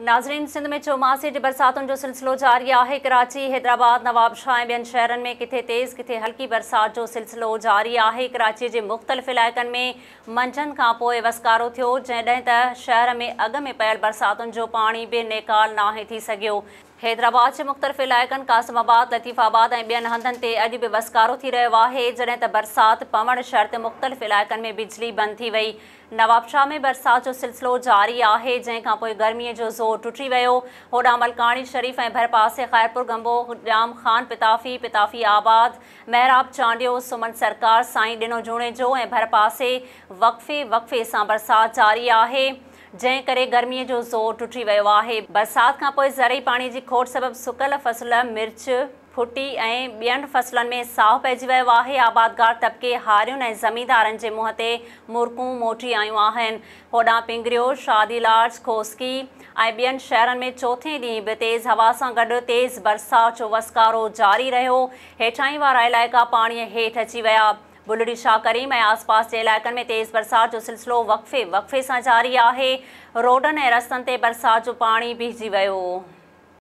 नाज़रीन सिंध में चौमासे जे बरसातुनि जो सिलसिलो जारी आहे कराची हैदराबाद नवाबशाह ऐं ॿियनि शहरनि में किथे तेज़ किथे हल्की बरसाति जो सिलसिलो जारी आहे कराची जे मुख़्तलिफ़ इलाइक़नि में मंझंदि खां पोइ वसकारो थियो जॾहिं त शहर में अॻु में पयल बरसातुनि जो पाणी बि नेकाल नाहे थी सघियो हैदराबाद जे मुख़्तलिफ़ इलाइक़नि कासमाबाद लतीफ़ाबाद ऐं ॿियनि हंधनि ते अॼु बि वसकारो थी रहियो आहे जॾहिं त बरसाति पवणु शर्त मुख़्तलिफ़ इलाइक़नि में बिजली बंदि थी वई नवाबशाह में बरसात जो सिलसिलो जारी आहे जंहिंखां पोइ गर्मीअ जो ज़ोर टुटी वियो होडा मलकानी शरीफ़ ऐं भरपासे ख़ैरपुर गंबो जाम ख़ान पिताफ़ी पिताफ़ी आबाद मेहराब चांडियो सुमन सरकार साई ॾिनो जुणे जो ऐं भरपासे वक़फ़े वक्फे से बरसात जारी है जंहिं करे गर्मीअ जो ज़ोर टुटी वियो है बरसात का पोइ ज़रई पाणी जी खोट सबब सुकल फसल मिर्च फुटी ऐं ॿियनि में साहु पइजी वियो आबादगार तबके हारियुनि ऐं ज़मीदारनि जे मुंहं ते मोटी आयूं आहिनि होॾां पिंगरियो शादीलाज कोसकी ऐं ॿियनि शहरनि में चौथे ॾींहुं बि तेज़ हवा सां गॾु तेज़ बरसाति वसकारो जारी रहियो हेठां वारा इलाइक़ा पाणीअ हेठि अची विया बुलड़ी शाह करीम ऐं आसपासि जे में तेज़ बरसाति जो सिलसिलो वक़फ़े सां जारी आहे रोडनि ऐं रस्तनि ते जो पाणी बीजी वियो